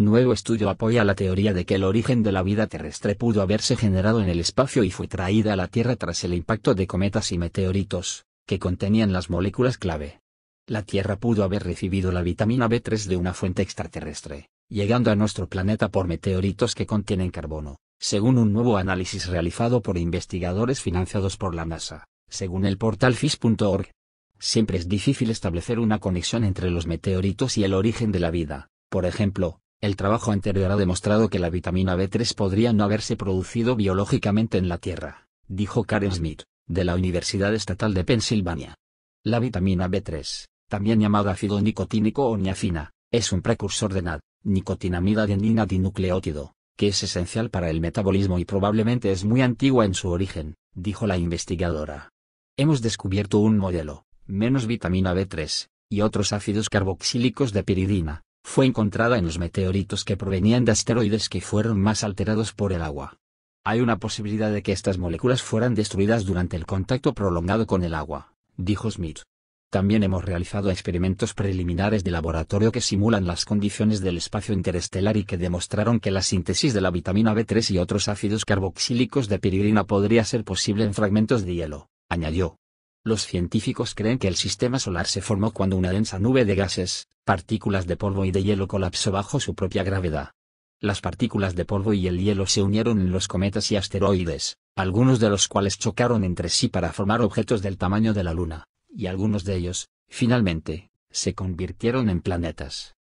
Nuevo estudio apoya la teoría de que el origen de la vida terrestre pudo haberse generado en el espacio y fue traída a la Tierra tras el impacto de cometas y meteoritos, que contenían las moléculas clave. La Tierra pudo haber recibido la vitamina B3 de una fuente extraterrestre, llegando a nuestro planeta por meteoritos que contienen carbono, según un nuevo análisis realizado por investigadores financiados por la NASA, según el portal FIS.org. Siempre es difícil establecer una conexión entre los meteoritos y el origen de la vida, por ejemplo, el trabajo anterior ha demostrado que la vitamina B3 podría no haberse producido biológicamente en la Tierra, dijo Karen Smith, de la Universidad Estatal de Pensilvania. La vitamina B3, también llamada ácido nicotínico o niacina, es un precursor de NAD, nicotinamida adenina dinucleótido, que es esencial para el metabolismo y probablemente es muy antigua en su origen, dijo la investigadora. Hemos descubierto un modelo, menos vitamina B3, y otros ácidos carboxílicos de piridina, fue encontrada en los meteoritos que provenían de asteroides que fueron más alterados por el agua. Hay una posibilidad de que estas moléculas fueran destruidas durante el contacto prolongado con el agua, dijo Smith. También hemos realizado experimentos preliminares de laboratorio que simulan las condiciones del espacio interestelar y que demostraron que la síntesis de la vitamina B3 y otros ácidos carboxílicos de piridina podría ser posible en fragmentos de hielo, añadió. Los científicos creen que el sistema solar se formó cuando una densa nube de gases, partículas de polvo y de hielo colapsó bajo su propia gravedad. Las partículas de polvo y el hielo se unieron en los cometas y asteroides, algunos de los cuales chocaron entre sí para formar objetos del tamaño de la Luna, y algunos de ellos, finalmente, se convirtieron en planetas.